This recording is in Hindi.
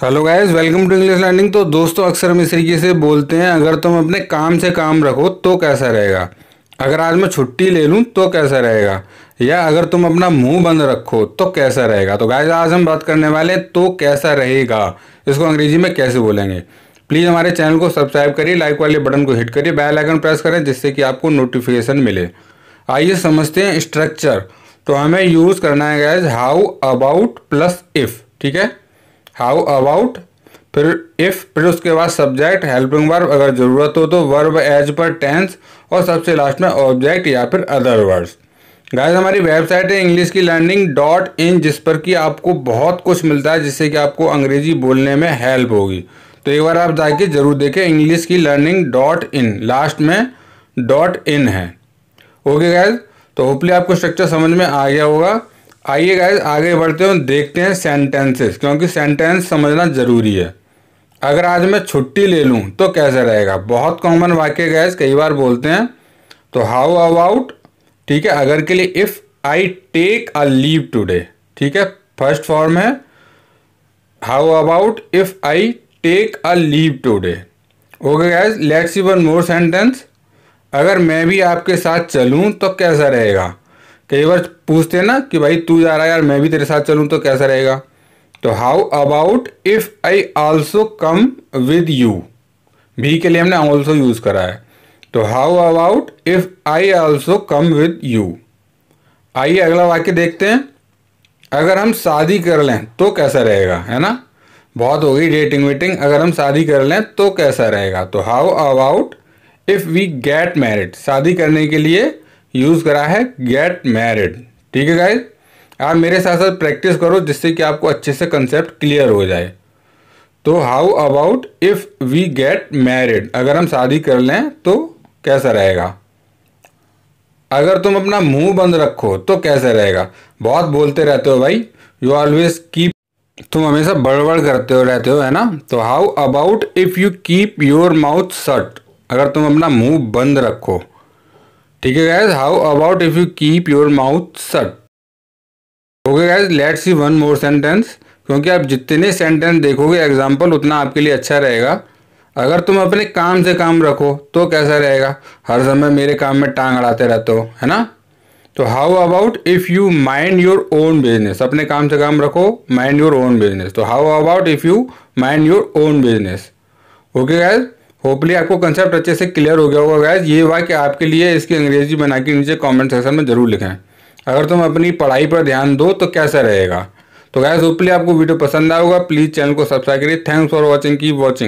hello guys welcome to English learning तो दोस्तों अक्सर हम इस तरीके से बोलते हैं अगर तुम अपने काम से काम रखो तो कैसा रहेगा अगर आज मैं छुट्टी ले लूँ तो कैसा रहेगा या अगर तुम अपना मुंह बंद रखो तो कैसा रहेगा तो गाइस आज हम बात करने वाले हैं तो कैसा रहेगा इसको अंग्रेजी में कैसे बोलेंगे प्लीज़ हमारे चैनल को सब्सक्राइब करिए लाइक वाले बटन को हिट करिए बैल आइकन प्रेस करें जिससे कि आपको नोटिफिकेशन मिले आइए समझते हैं स्ट्रक्चर तो हमें यूज़ करना है guys how about plus if ठीक है हाउ अबाउट फिर इफ़ फिर उसके बाद सब्जेक्ट हेल्पिंग वर्ब अगर ज़रूरत हो तो वर्ब एज पर टेंस और सबसे लास्ट में ऑब्जेक्ट या फिर अदर वर्ड्स गाइस हमारी वेबसाइट है इंग्लिश की लर्निंग डॉट इन जिस पर कि आपको बहुत कुछ मिलता है जिससे कि आपको अंग्रेजी बोलने में हेल्प होगी तो एक बार आप जाके ज़रूर देखें इंग्लिश की लर्निंग डॉट इन लास्ट में डॉट इन है ओके गैज तो होपली आपको स्ट्रक्चर समझ में आ गया होगा आइए गाइज आगे बढ़ते हैं देखते हैं सेंटेंसेस क्योंकि सेंटेंस समझना ज़रूरी है अगर आज मैं छुट्टी ले लूँ तो कैसे रहेगा बहुत कॉमन वाक्य गैस कई बार बोलते हैं तो हाउ अबाउट ठीक है अगर के लिए if I take a leave today ठीक है फर्स्ट फॉर्म है how about if I take a leave today okay guys let's see one more sentence अगर मैं भी आपके साथ चलूँ तो कैसा रहेगा कई बार पूछते हैं ना कि भाई तू जा रहा है यार मैं भी तेरे साथ चलूँ तो कैसा रहेगा तो how about if I also come with you भी के लिए हमने ऑल्सो यूज़ करा है तो how about if I also come with you आइए अगला वाक्य देखते हैं अगर हम शादी कर लें तो कैसा रहेगा है ना बहुत हो गई डेटिंग वेटिंग अगर हम शादी कर लें तो कैसा रहेगा तो how about if we get married शादी करने के लिए यूज़ करा है गेट मैरिड ठीक है गाइज आप मेरे साथ साथ प्रैक्टिस करो जिससे कि आपको अच्छे से कंसेप्ट क्लियर हो जाए तो how about if we get married अगर हम शादी कर लें तो कैसा रहेगा अगर तुम अपना मुंह बंद रखो तो कैसे रहेगा बहुत बोलते रहते हो भाई यू ऑलवेज कीप तुम हमेशा बड़बड़ करते हो रहते हो है ना तो how about if you keep your mouth shut अगर तुम अपना मुंह बंद रखो ठीक है guys how about if you keep your mouth shut okay guys let see one more sentence क्योंकि आप जितने सेंटेंस देखोगे एग्जाम्पल उतना आपके लिए अच्छा रहेगा अगर तुम अपने काम से काम रखो तो कैसा रहेगा हर समय मेरे काम में टांग अड़ाते रहते हो है ना तो how about if you mind your own business अपने काम से काम रखो माइंड योर ओन बिजनेस तो how about if you mind your own business okay guys hopefully आपको कंसेप्ट अच्छे से क्लियर हो गया होगा गैस ये हुआ कि आपके लिए इसकी अंग्रेजी बना के नीचे कमेंट सेक्शन में ज़रूर लिखें अगर तुम अपनी पढ़ाई पर ध्यान दो तो कैसा रहेगा तो गैस होपली आपको वीडियो पसंद आएगा प्लीज़ चैनल को सब्सक्राइब करिए थैंक्स फॉर वॉचिंग की वॉचिंग